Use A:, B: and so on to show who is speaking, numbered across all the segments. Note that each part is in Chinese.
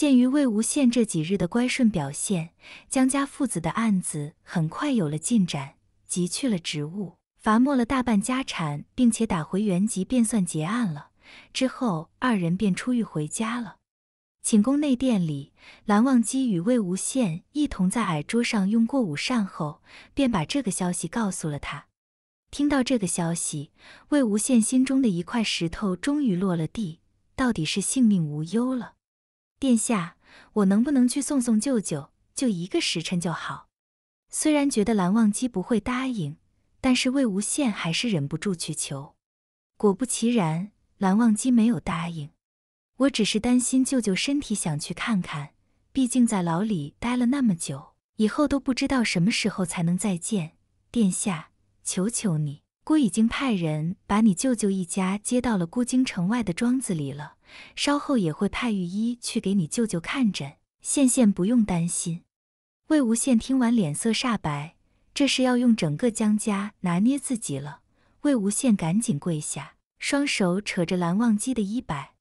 A: 鉴于魏无羡这几日的乖顺表现，江家父子的案子很快有了进展，即去了职务，罚没了大半家产，并且打回原籍，便算结案了。之后二人便出狱回家了。寝宫内殿里，蓝忘机与魏无羡一同在矮桌上用过午膳后，便把这个消息告诉了他。听到这个消息，魏无羡心中的一块石头终于落了地，到底是性命无忧了。殿下，我能不能去送送舅舅？就一个时辰就好。虽然觉得蓝忘机不会答应，但是魏无羡还是忍不住去求。果不其然，蓝忘机没有答应。我只是担心舅舅身体，想去看看。毕竟在牢里待了那么久，以后都不知道什么时候才能再见。殿下，求求你，孤已经派人把你舅舅一家接到了孤京城外的庄子里了。稍后也会派御医去给你舅舅看诊，羡羡不用担心。魏无羡听完脸色煞白，这是要用整个江家拿捏自己了。魏无羡赶紧跪下，双手扯着蓝忘机的衣摆：“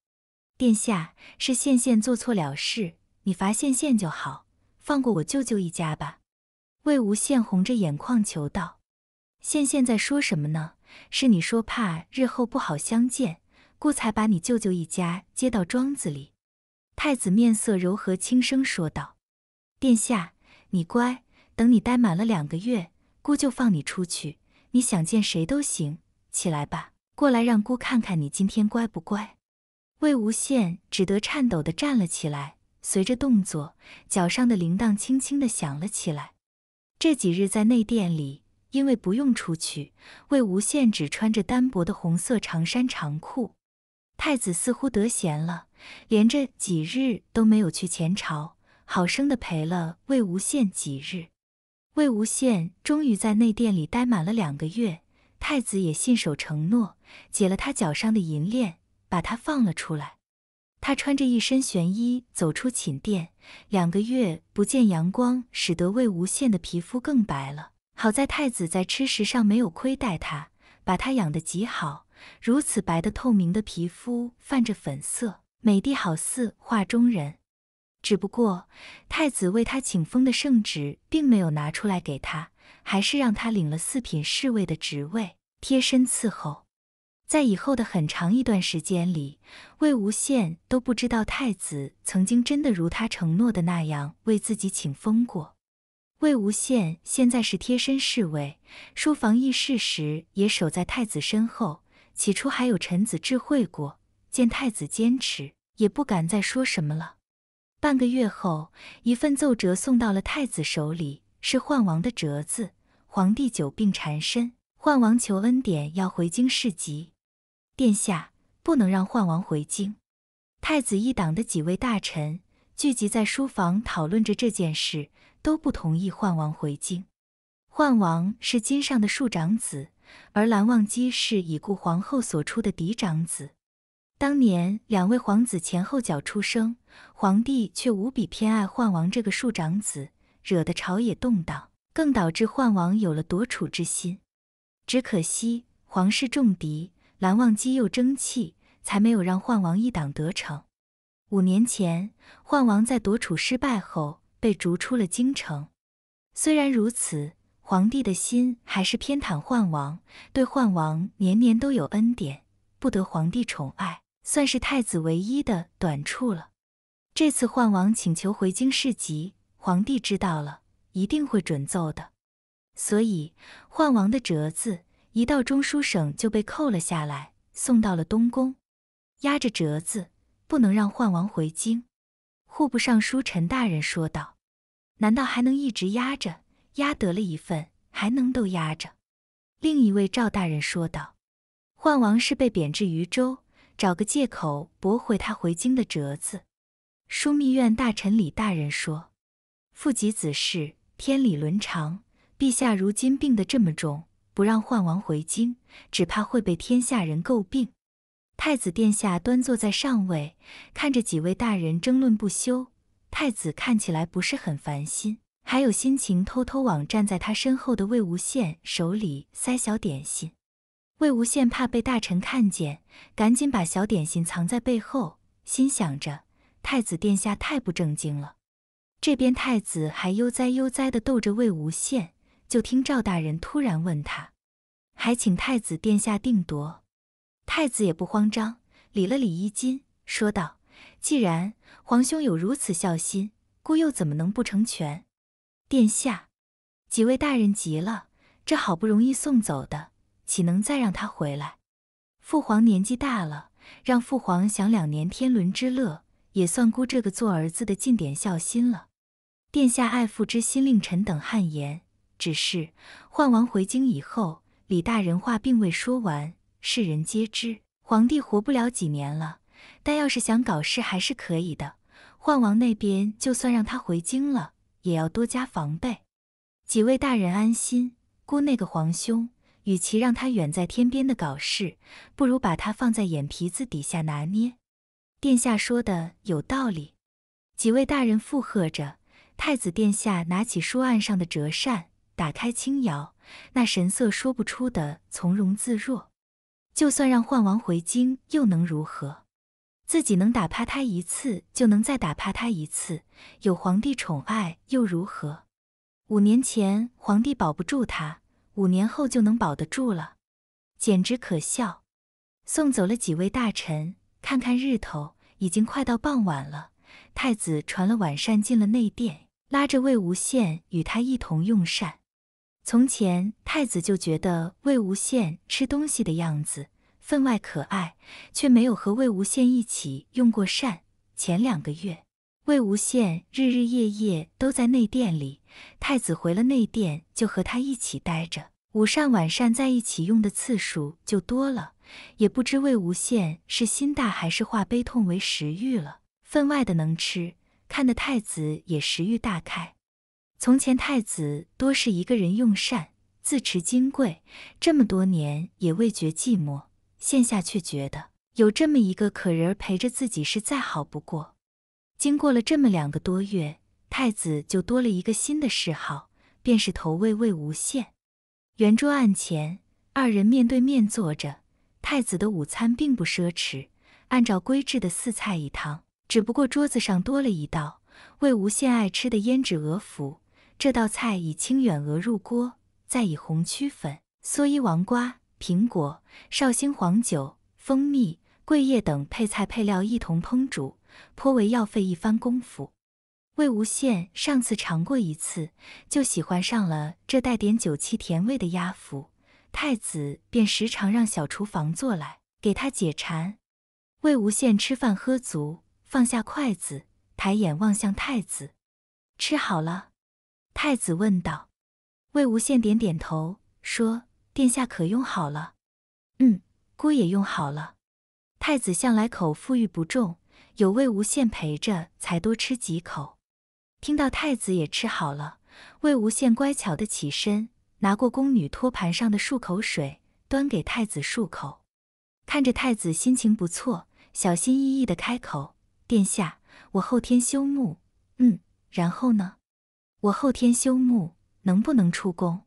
A: 殿下，是羡羡做错了事，你罚羡羡就好，放过我舅舅一家吧。”魏无羡红着眼眶求道：“羡羡在说什么呢？是你说怕日后不好相见？”姑才把你舅舅一家接到庄子里。太子面色柔和，轻声说道：“殿下，你乖，等你待满了两个月，姑就放你出去。你想见谁都行。起来吧，过来让姑看看你今天乖不乖。”魏无羡只得颤抖地站了起来，随着动作，脚上的铃铛轻轻地响了起来。这几日在内殿里，因为不用出去，魏无羡只穿着单薄的红色长衫长裤。太子似乎得闲了，连着几日都没有去前朝，好生的陪了魏无羡几日。魏无羡终于在内殿里待满了两个月，太子也信守承诺，解了他脚上的银链，把他放了出来。他穿着一身玄衣走出寝殿，两个月不见阳光，使得魏无羡的皮肤更白了。好在太子在吃食上没有亏待他，把他养得极好。如此白的透明的皮肤，泛着粉色，美帝好似画中人。只不过，太子为他请封的圣旨并没有拿出来给他，还是让他领了四品侍卫的职位，贴身伺候。在以后的很长一段时间里，魏无羡都不知道太子曾经真的如他承诺的那样为自己请封过。魏无羡现在是贴身侍卫，书房议事时也守在太子身后。起初还有臣子智慧过，见太子坚持，也不敢再说什么了。半个月后，一份奏折送到了太子手里，是宦王的折子。皇帝久病缠身，宦王求恩典要回京侍疾。殿下不能让宦王回京。太子一党的几位大臣聚集在书房讨论着这件事，都不同意宦王回京。宦王是金上的庶长子。而蓝忘机是已故皇后所出的嫡长子。当年两位皇子前后脚出生，皇帝却无比偏爱幻王这个庶长子，惹得朝野动荡，更导致幻王有了夺储之心。只可惜皇室重敌，蓝忘机又争气，才没有让幻王一党得逞。五年前，幻王在夺储失败后被逐出了京城。虽然如此。皇帝的心还是偏袒宦王，对宦王年年都有恩典，不得皇帝宠爱，算是太子唯一的短处了。这次宦王请求回京事急，皇帝知道了一定会准奏的，所以宦王的折子一到中书省就被扣了下来，送到了东宫，压着折子，不能让宦王回京。户部尚书陈大人说道：“难道还能一直压着？”押得了一份，还能都押着。另一位赵大人说道：“焕王是被贬至渝州，找个借口驳回他回京的折子。”枢密院大臣李大人说：“父及子事，天理伦常。陛下如今病得这么重，不让焕王回京，只怕会被天下人诟病。”太子殿下端坐在上位，看着几位大人争论不休，太子看起来不是很烦心。还有心情偷偷往站在他身后的魏无羡手里塞小点心，魏无羡怕被大臣看见，赶紧把小点心藏在背后，心想着太子殿下太不正经了。这边太子还悠哉悠哉地逗着魏无羡，就听赵大人突然问他：“还请太子殿下定夺。”太子也不慌张，理了理衣襟，说道：“既然皇兄有如此孝心，孤又怎么能不成全？”殿下，几位大人急了，这好不容易送走的，岂能再让他回来？父皇年纪大了，让父皇享两年天伦之乐，也算孤这个做儿子的尽点孝心了。殿下爱父之心令臣等汗颜。只是焕王回京以后，李大人话并未说完。世人皆知，皇帝活不了几年了，但要是想搞事还是可以的。焕王那边就算让他回京了。也要多加防备，几位大人安心。姑那个皇兄，与其让他远在天边的搞事，不如把他放在眼皮子底下拿捏。殿下说的有道理，几位大人附和着。太子殿下拿起书案上的折扇，打开轻摇，那神色说不出的从容自若。就算让焕王回京，又能如何？自己能打趴他一次，就能再打趴他一次。有皇帝宠爱又如何？五年前皇帝保不住他，五年后就能保得住了，简直可笑。送走了几位大臣，看看日头，已经快到傍晚了。太子传了晚膳进了内殿，拉着魏无羡与他一同用膳。从前太子就觉得魏无羡吃东西的样子。分外可爱，却没有和魏无羡一起用过膳。前两个月，魏无羡日日夜夜都在内殿里，太子回了内殿就和他一起待着，午膳晚膳在一起用的次数就多了。也不知魏无羡是心大还是化悲痛为食欲了，分外的能吃，看得太子也食欲大开。从前太子多是一个人用膳，自持金贵，这么多年也未觉寂寞。现下却觉得有这么一个可人儿陪着自己是再好不过。经过了这么两个多月，太子就多了一个新的嗜好，便是投喂魏无羡。圆桌案前，二人面对面坐着。太子的午餐并不奢侈，按照规制的四菜一汤，只不过桌子上多了一道魏无羡爱吃的胭脂鹅脯。这道菜以清远鹅入锅，再以红曲粉、蓑衣王瓜。苹果、绍兴黄酒、蜂蜜、桂叶等配菜配料一同烹煮，颇为要费一番功夫。魏无羡上次尝过一次，就喜欢上了这带点酒气甜味的鸭脯，太子便时常让小厨房做来给他解馋。魏无羡吃饭喝足，放下筷子，抬眼望向太子：“吃好了？”太子问道。魏无羡点点头，说。殿下可用好了，嗯，锅也用好了。太子向来口腹欲不重，有魏无羡陪着才多吃几口。听到太子也吃好了，魏无羡乖巧的起身，拿过宫女托盘上的漱口水，端给太子漱口。看着太子心情不错，小心翼翼的开口：“殿下，我后天休沐，嗯，然后呢？我后天休沐能不能出宫？”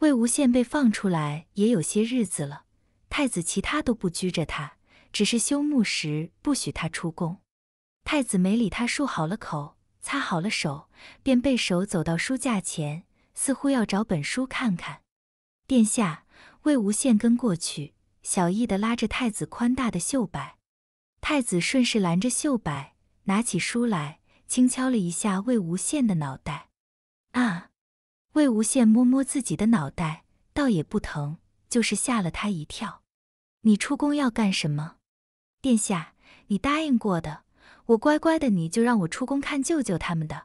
A: 魏无羡被放出来也有些日子了，太子其他都不拘着他，只是休沐时不许他出宫。太子没理他，漱好了口，擦好了手，便背手走到书架前，似乎要找本书看看。殿下，魏无羡跟过去，小意的拉着太子宽大的袖摆，太子顺势拦着袖摆，拿起书来，轻敲了一下魏无羡的脑袋。啊。魏无羡摸摸自己的脑袋，倒也不疼，就是吓了他一跳。你出宫要干什么？殿下，你答应过的，我乖乖的，你就让我出宫看舅舅他们的。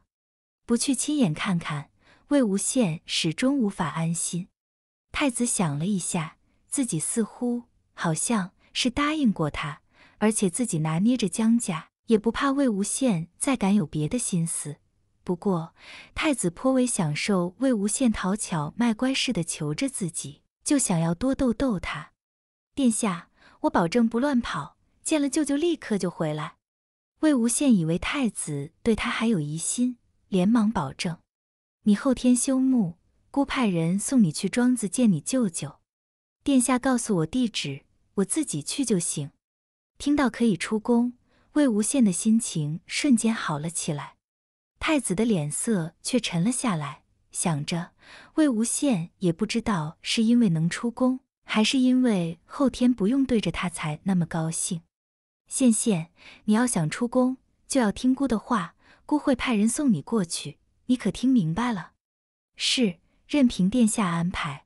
A: 不去亲眼看看，魏无羡始终无法安心。太子想了一下，自己似乎好像是答应过他，而且自己拿捏着江家，也不怕魏无羡再敢有别的心思。不过，太子颇为享受魏无羡讨巧卖乖似的求着自己，就想要多逗逗他。殿下，我保证不乱跑，见了舅舅立刻就回来。魏无羡以为太子对他还有疑心，连忙保证：“你后天休沐，孤派人送你去庄子见你舅舅。殿下，告诉我地址，我自己去就行。”听到可以出宫，魏无羡的心情瞬间好了起来。太子的脸色却沉了下来，想着魏无羡也不知道是因为能出宫，还是因为后天不用对着他才那么高兴。羡羡，你要想出宫，就要听姑的话，姑会派人送你过去，你可听明白了？是，任凭殿下安排。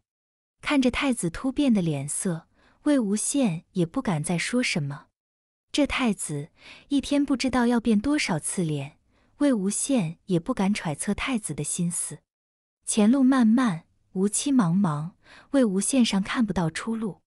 A: 看着太子突变的脸色，魏无羡也不敢再说什么。这太子一天不知道要变多少次脸。魏无羡也不敢揣测太子的心思，前路漫漫，无期茫茫，魏无羡上看不到出路。